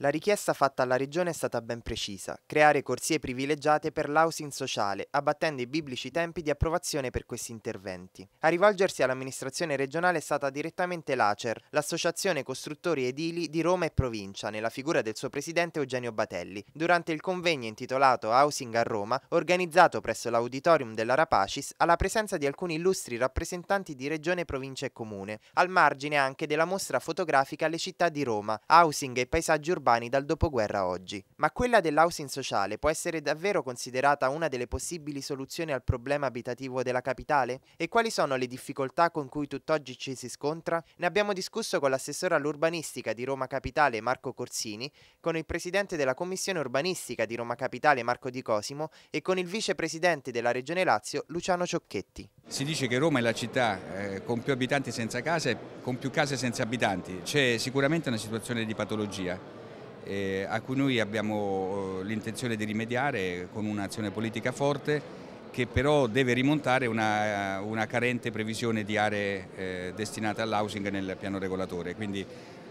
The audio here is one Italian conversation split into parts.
La richiesta fatta alla Regione è stata ben precisa, creare corsie privilegiate per l'housing sociale, abbattendo i biblici tempi di approvazione per questi interventi. A rivolgersi all'amministrazione regionale è stata direttamente l'ACER, l'Associazione Costruttori Edili di Roma e Provincia, nella figura del suo presidente Eugenio Batelli, durante il convegno intitolato Housing a Roma, organizzato presso l'auditorium della Rapacis, alla presenza di alcuni illustri rappresentanti di Regione, Provincia e Comune, al margine anche della mostra fotografica Le città di Roma, housing e paesaggi urbani urbani dal dopoguerra a oggi. Ma quella dell'housing sociale può essere davvero considerata una delle possibili soluzioni al problema abitativo della capitale? E quali sono le difficoltà con cui tutt'oggi ci si scontra? Ne abbiamo discusso con l'assessore all'urbanistica di Roma Capitale Marco Corsini, con il presidente della Commissione Urbanistica di Roma Capitale Marco Di Cosimo e con il vicepresidente della Regione Lazio Luciano Ciocchetti. Si dice che Roma è la città eh, con più abitanti senza case, con più case senza abitanti. C'è sicuramente una situazione di patologia eh, a cui noi abbiamo eh, l'intenzione di rimediare con un'azione politica forte che però deve rimontare una, eh, una carente previsione di aree eh, destinate all'housing nel piano regolatore. Quindi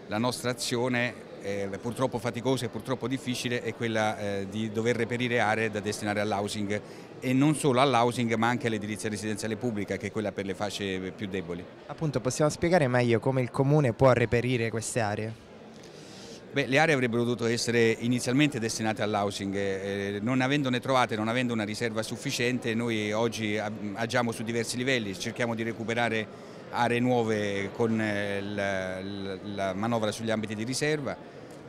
la nostra azione eh, purtroppo faticosa e purtroppo difficile è quella eh, di dover reperire aree da destinare all'housing e non solo all'housing ma anche all'edilizia residenziale pubblica che è quella per le fasce più deboli. Appunto possiamo spiegare meglio come il comune può reperire queste aree? Beh, le aree avrebbero dovuto essere inizialmente destinate all'housing, eh, eh, non avendone trovate, non avendo una riserva sufficiente, noi oggi agiamo su diversi livelli, cerchiamo di recuperare aree nuove con eh, la, la, manovra sugli ambiti di riserva,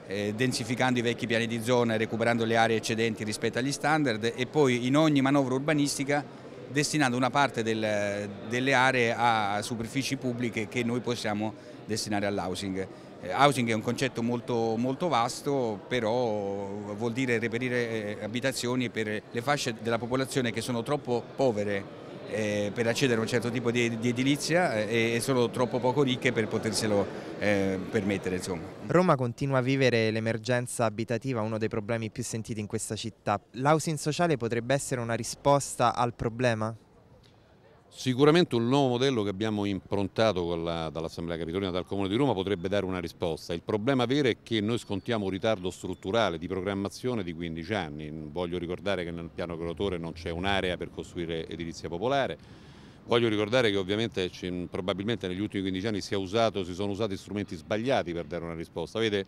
eh, densificando i vecchi piani di zona, recuperando le aree eccedenti rispetto agli standard e poi in ogni manovra urbanistica destinando una parte del, delle aree a superfici pubbliche che noi possiamo destinare all'housing. Eh, housing è un concetto molto, molto, vasto, però vuol dire reperire eh, abitazioni per le fasce della popolazione che sono troppo povere eh, per accedere a un certo tipo di, di edilizia eh, e, e, sono troppo poco ricche per poterselo eh, permettere. Insomma. Roma continua a vivere l'emergenza abitativa, uno dei problemi più sentiti in questa città. L'housing sociale potrebbe essere una risposta al problema? Sicuramente un nuovo modello che abbiamo improntato la, dall'Assemblea Capitolina, dal Comune di Roma, potrebbe dare una risposta. Il problema vero è che noi scontiamo un ritardo strutturale di programmazione di 15 anni. Voglio ricordare che nel piano creatore non c'è un'area per costruire edilizia popolare. Voglio ricordare che ovviamente probabilmente negli ultimi 15 anni si, usato, si sono usati strumenti sbagliati per dare una risposta. Vede,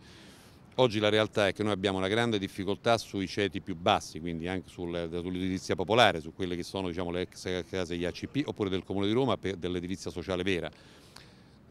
Oggi la realtà è che noi abbiamo una grande difficoltà sui ceti più bassi, quindi anche sul, sull'edilizia popolare, su quelle che sono diciamo, le ex case degli ACP oppure del Comune di Roma, per, dell'edilizia sociale vera.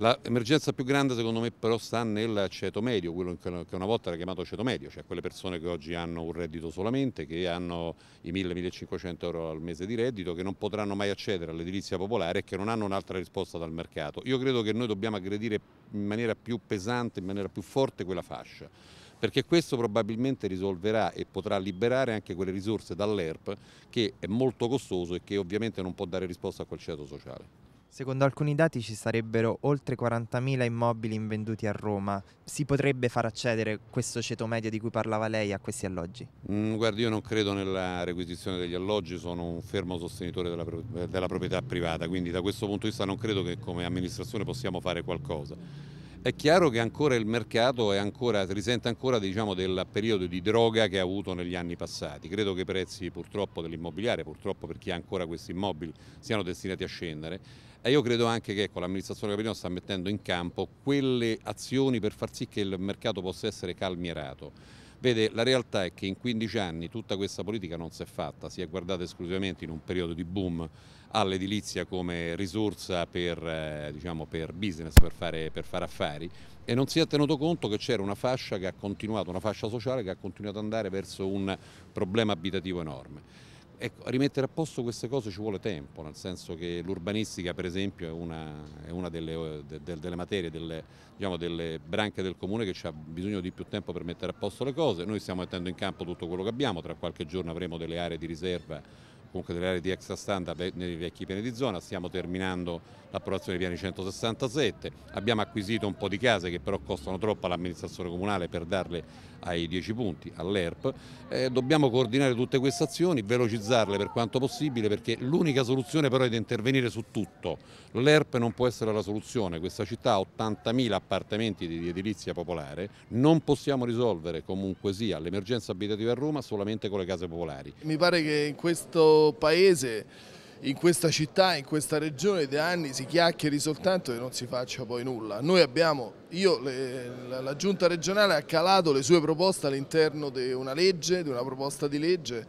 L'emergenza più grande secondo me però sta nel ceto medio, quello che una volta era chiamato ceto medio, cioè quelle persone che oggi hanno un reddito solamente, che hanno i 1.000-1.500 euro al mese di reddito, che non potranno mai accedere all'edilizia popolare e che non hanno un'altra risposta dal mercato. Io credo che noi dobbiamo aggredire in maniera più pesante, in maniera più forte quella fascia perché questo probabilmente risolverà e potrà liberare anche quelle risorse dall'ERP che è molto costoso e che ovviamente non può dare risposta a quel ceto sociale. Secondo alcuni dati ci sarebbero oltre 40.000 immobili invenduti a Roma. Si potrebbe far accedere questo ceto medio di cui parlava lei a questi alloggi? Mm, guardi, io non credo nella requisizione degli alloggi, sono un fermo sostenitore della, della proprietà privata, quindi da questo punto di vista non credo che come amministrazione possiamo fare qualcosa. È chiaro che ancora il mercato ancora, risente ancora diciamo, del periodo di droga che ha avuto negli anni passati. Credo che i prezzi purtroppo dell'immobiliare, purtroppo per chi ha ancora questi immobili, siano destinati a scendere. E io credo anche che ecco, l'amministrazione Capitano sta mettendo in campo quelle azioni per far sì che il mercato possa essere calmierato. Vede, la realtà è che in 15 anni tutta questa politica non si è fatta, si è guardata esclusivamente in un periodo di boom all'edilizia come risorsa per, eh, diciamo, per business, per fare, per fare affari e non si è tenuto conto che c'era una fascia che ha continuato, una fascia sociale che ha continuato ad andare verso un problema abitativo enorme. Ecco, rimettere a posto queste cose ci vuole tempo, nel senso che l'urbanistica per esempio è una, è una delle, eh, de, de, delle, materie, delle, diciamo, delle, branche del comune che ha bisogno di più tempo per mettere a posto le cose, noi stiamo mettendo in campo tutto quello che abbiamo, tra qualche giorno avremo delle aree di riserva comunque delle aree di extra standard nei vecchi piani di zona, stiamo terminando l'approvazione dei piani 167, abbiamo acquisito un po' di case che però costano troppo all'amministrazione comunale per darle ai 10 punti, all'ERP, eh, dobbiamo coordinare tutte queste azioni, velocizzarle per quanto possibile perché l'unica soluzione però è di intervenire su tutto, l'ERP non può essere la soluzione, questa città ha 80.000 appartamenti di edilizia popolare, non possiamo risolvere comunque sia l'emergenza abitativa a Roma solamente con le case popolari. Mi pare che in questo paese, in questa città, in questa regione da anni si chiacchieri soltanto e non si faccia poi nulla. Noi abbiamo, io, le, la, la, giunta regionale ha calato le sue proposte all'interno di una legge, di una proposta di legge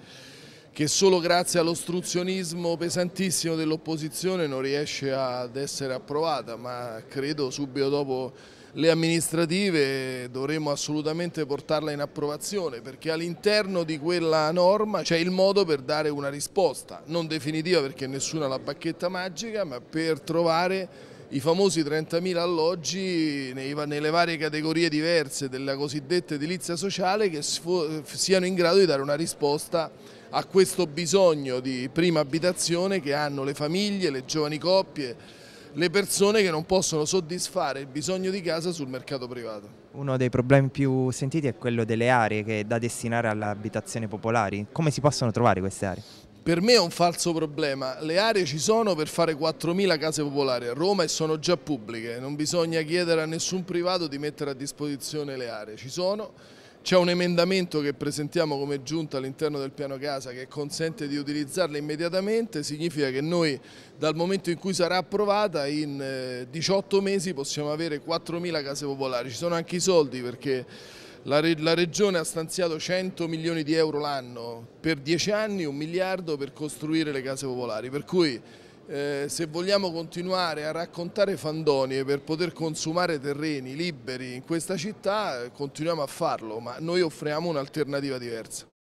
che solo grazie all'ostruzionismo pesantissimo dell'opposizione non riesce ad essere approvata, ma credo subito dopo le amministrative dovremo assolutamente portarla in approvazione perché all'interno di quella norma c'è il modo per dare una risposta, non definitiva perché nessuno ha la bacchetta magica, ma per trovare i famosi 30.000 alloggi nelle varie categorie diverse della cosiddetta edilizia sociale che siano in grado di dare una risposta a questo bisogno di prima abitazione che hanno le famiglie, le giovani coppie, le persone che non possono soddisfare il bisogno di casa sul mercato privato. Uno dei problemi più sentiti è quello delle aree da destinare all'abitazione popolari. Come si possono trovare queste aree? Per me è un falso problema, le aree ci sono per fare 4.000 case popolari a Roma e sono già pubbliche, non bisogna chiedere a nessun privato di mettere a disposizione le aree, ci sono c'è un emendamento che presentiamo come giunta all'interno del piano casa che consente di utilizzarla immediatamente, significa che noi dal momento in cui sarà approvata in 18 eh, mesi possiamo avere 4.000 case popolari. Ci sono anche i soldi perché la, Regione ha stanziato 100 milioni di euro l'anno per 10 anni, un miliardo per costruire le case popolari, per cui eh, se vogliamo continuare a raccontare fandonie per poter consumare terreni liberi in questa città, eh, continuiamo a farlo, ma noi offriamo un'alternativa diversa.